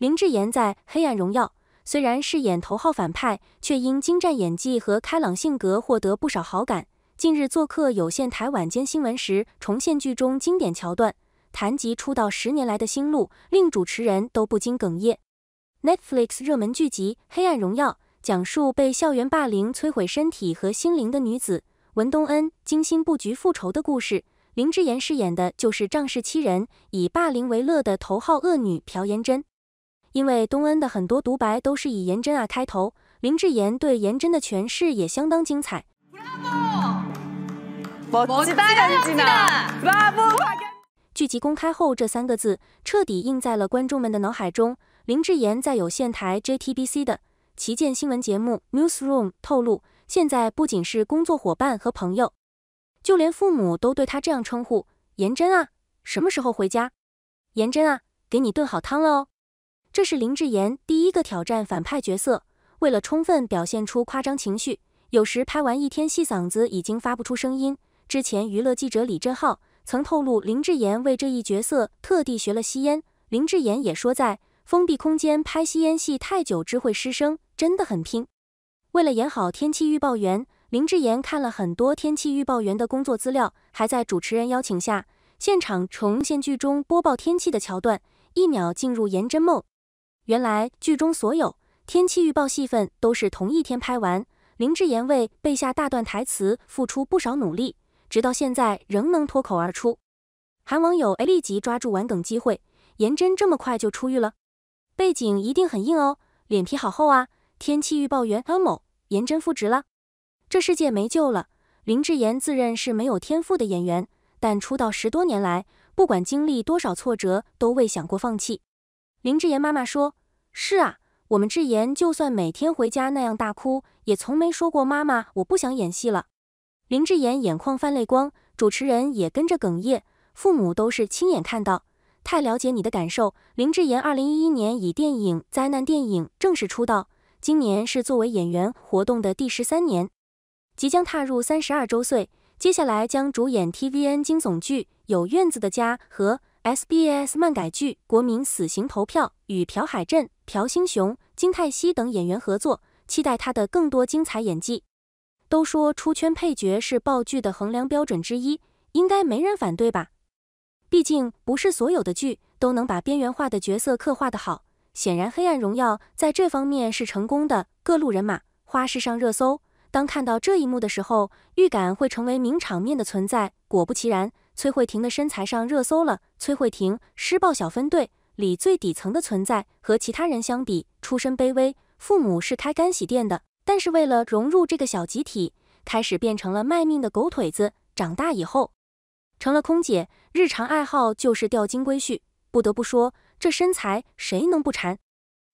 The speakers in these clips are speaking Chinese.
林志妍在《黑暗荣耀》虽然饰演头号反派，却因精湛演技和开朗性格获得不少好感。近日做客有线台晚间新闻时，重现剧中经典桥段，谈及出道十年来的心路，令主持人都不禁哽咽。Netflix 热门剧集《黑暗荣耀》讲述被校园霸凌摧毁身体和心灵的女子文东恩精心布局复仇的故事。林志妍饰演的就是仗势欺人、以霸凌为乐的头号恶女朴妍珍。因为东恩的很多独白都是以颜真啊开头，林智妍对颜真的诠释也相当精彩。剧集公开后，这三个字彻底印在了观众们的脑海中。林智妍在有线台 JTBC 的旗舰新闻节目 Newsroom 透露，现在不仅是工作伙伴和朋友，就连父母都对他这样称呼：颜真啊，什么时候回家？颜真啊，给你炖好汤了哦。这是林志妍第一个挑战反派角色。为了充分表现出夸张情绪，有时拍完一天戏，嗓子已经发不出声音。之前娱乐记者李振浩曾透露，林志妍为这一角色特地学了吸烟。林志妍也说，在封闭空间拍吸烟戏太久，只会失声，真的很拼。为了演好天气预报员，林志妍看了很多天气预报员的工作资料，还在主持人邀请下，现场重现剧中播报天气的桥段，一秒进入严真梦。原来剧中所有天气预报戏份都是同一天拍完，林志妍为背下大段台词付出不少努力，直到现在仍能脱口而出。韩网友 A 立即抓住玩梗机会，颜真这么快就出狱了，背景一定很硬哦，脸皮好厚啊！天气预报员汤某，颜真复职了，这世界没救了。林志妍自认是没有天赋的演员，但出道十多年来，不管经历多少挫折，都未想过放弃。林志妍妈妈说。是啊，我们智妍就算每天回家那样大哭，也从没说过妈妈，我不想演戏了。林志妍眼眶泛泪光，主持人也跟着哽咽。父母都是亲眼看到，太了解你的感受。林志妍二零一一年以电影《灾难电影》正式出道，今年是作为演员活动的第十三年，即将踏入三十二周岁。接下来将主演 TVN 惊悚剧《有院子的家》和。SBS 漫改剧《国民死刑投票》与朴海镇、朴星雄、金泰熙等演员合作，期待他的更多精彩演技。都说出圈配角是爆剧的衡量标准之一，应该没人反对吧？毕竟不是所有的剧都能把边缘化的角色刻画得好。显然，《黑暗荣耀》在这方面是成功的。各路人马花式上热搜，当看到这一幕的时候，预感会成为名场面的存在。果不其然。崔慧婷的身材上热搜了。崔慧婷《施暴小分队》里最底层的存在，和其他人相比，出身卑微，父母是开干洗店的。但是为了融入这个小集体，开始变成了卖命的狗腿子。长大以后，成了空姐，日常爱好就是钓金龟婿。不得不说，这身材谁能不馋？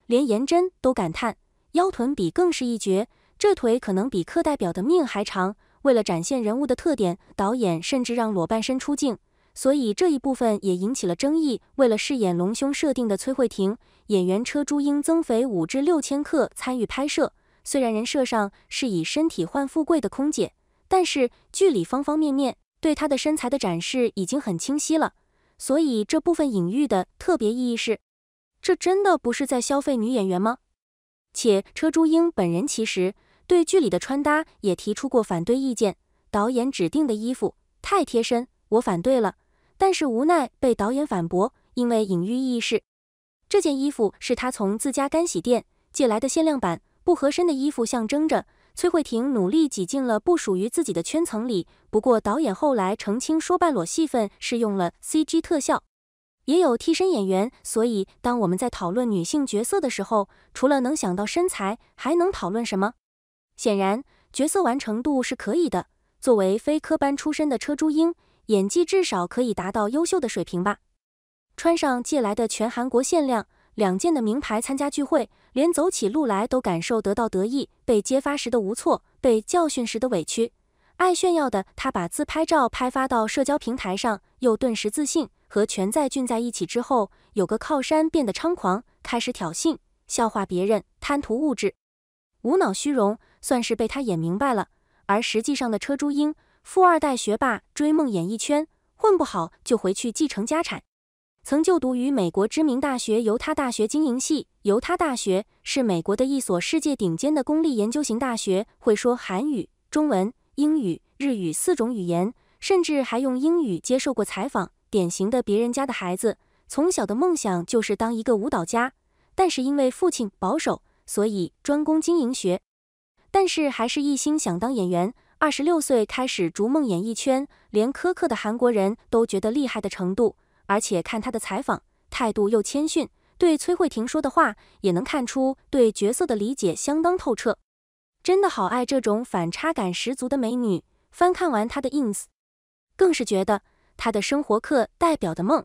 连颜真都感叹，腰臀比更是一绝，这腿可能比课代表的命还长。为了展现人物的特点，导演甚至让裸半身出镜，所以这一部分也引起了争议。为了饰演隆胸设定的崔慧婷，演员车珠英增肥五至六千克参与拍摄。虽然人设上是以身体换富贵的空姐，但是剧里方方面面对她的身材的展示已经很清晰了，所以这部分隐喻的特别意义是：这真的不是在消费女演员吗？且车珠英本人其实。对剧里的穿搭也提出过反对意见，导演指定的衣服太贴身，我反对了，但是无奈被导演反驳，因为隐喻意义是这件衣服是他从自家干洗店借来的限量版，不合身的衣服象征着崔慧婷努力挤进了不属于自己的圈层里。不过导演后来澄清说，半裸戏份是用了 CG 特效，也有替身演员。所以当我们在讨论女性角色的时候，除了能想到身材，还能讨论什么？显然，角色完成度是可以的。作为非科班出身的车珠英，演技至少可以达到优秀的水平吧。穿上借来的全韩国限量两件的名牌参加聚会，连走起路来都感受得到得意。被揭发时的无措，被教训时的委屈，爱炫耀的他把自拍照拍发到社交平台上，又顿时自信。和全在俊在一起之后，有个靠山变得猖狂，开始挑衅、笑话别人，贪图物质，无脑虚荣。算是被他演明白了，而实际上的车珠英，富二代学霸，追梦演艺圈，混不好就回去继承家产。曾就读于美国知名大学犹他大学经营系，犹他大学是美国的一所世界顶尖的公立研究型大学，会说韩语、中文、英语、日语四种语言，甚至还用英语接受过采访。典型的别人家的孩子，从小的梦想就是当一个舞蹈家，但是因为父亲保守，所以专攻经营学。但是还是一心想当演员，二十六岁开始逐梦演艺圈，连苛刻的韩国人都觉得厉害的程度。而且看他的采访态度又谦逊，对崔慧婷说的话也能看出对角色的理解相当透彻。真的好爱这种反差感十足的美女。翻看完她的 ins，更是觉得她的生活课代表的梦，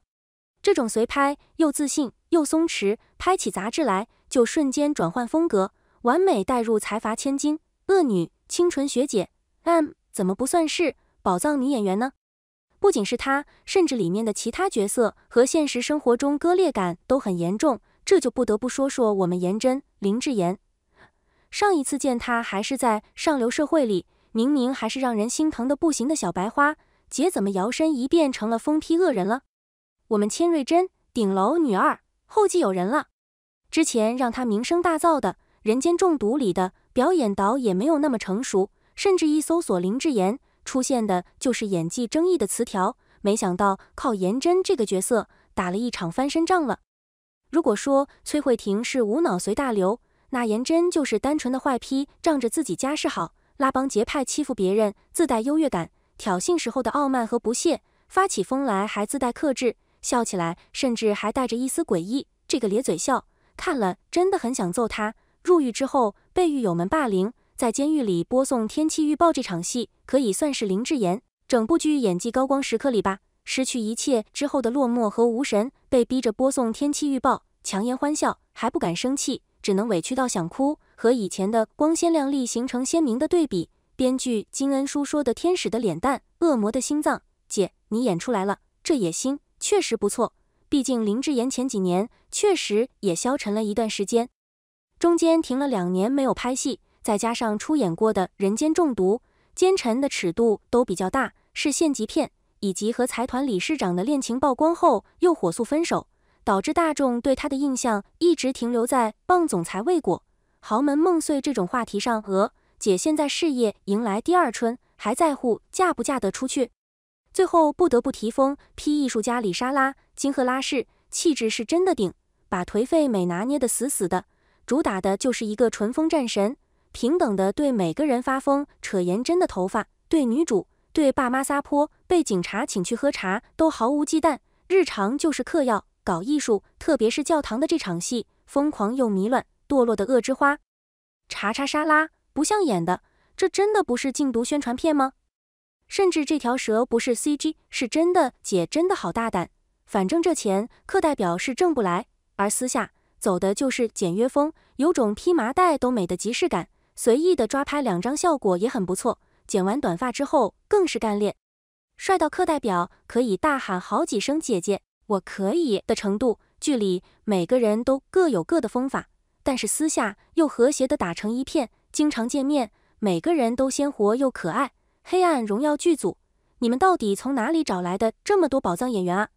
这种随拍又自信又松弛，拍起杂志来就瞬间转换风格。完美带入财阀千金、恶女、清纯学姐嗯，怎么不算是宝藏女演员呢？不仅是她，甚至里面的其他角色和现实生活中割裂感都很严重。这就不得不说说我们颜真林志妍。上一次见她还是在上流社会里，明明还是让人心疼的不行的小白花姐，怎么摇身一变成了疯批恶人了？我们千瑞珍顶楼女二后继有人了。之前让她名声大噪的。《人间中毒》里的表演，导也没有那么成熟，甚至一搜索林志妍，出现的就是演技争议的词条。没想到靠颜真这个角色打了一场翻身仗了。如果说崔慧婷是无脑随大流，那颜真就是单纯的坏坯，仗着自己家世好，拉帮结派欺负别人，自带优越感，挑衅时候的傲慢和不屑，发起疯来还自带克制，笑起来甚至还带着一丝诡异，这个咧嘴笑，看了真的很想揍他。入狱之后，被狱友们霸凌，在监狱里播送天气预报这场戏，可以算是林志妍整部剧演技高光时刻里吧。失去一切之后的落寞和无神，被逼着播送天气预报，强颜欢笑，还不敢生气，只能委屈到想哭，和以前的光鲜亮丽形成鲜明的对比。编剧金恩淑说的“天使的脸蛋，恶魔的心脏”，姐你演出来了，这野心确实不错。毕竟林志妍前几年确实也消沉了一段时间。中间停了两年没有拍戏，再加上出演过的人间中毒、奸臣的尺度都比较大，是县级片，以及和财团理事长的恋情曝光后又火速分手，导致大众对他的印象一直停留在傍总裁未果、豪门梦碎这种话题上。娥姐现在事业迎来第二春，还在乎嫁不嫁得出去？最后不得不提疯批艺术家李莎拉金赫拉氏，气质是真的顶，把颓废美拿捏得死死的。主打的就是一个纯疯战神，平等的对每个人发疯，扯颜真的头发，对女主，对爸妈撒泼，被警察请去喝茶都毫无忌惮。日常就是嗑药、搞艺术，特别是教堂的这场戏，疯狂又迷乱，堕落的恶之花。查查沙拉不像演的，这真的不是禁毒宣传片吗？甚至这条蛇不是 CG，是真的。姐真的好大胆，反正这钱课代表是挣不来，而私下。走的就是简约风，有种披麻袋都美的即视感。随意的抓拍两张效果也很不错。剪完短发之后更是干练，帅到课代表可以大喊好几声“姐姐，我可以”的程度。剧里每个人都各有各的风法，但是私下又和谐的打成一片，经常见面，每个人都鲜活又可爱。黑暗荣耀剧组，你们到底从哪里找来的这么多宝藏演员啊？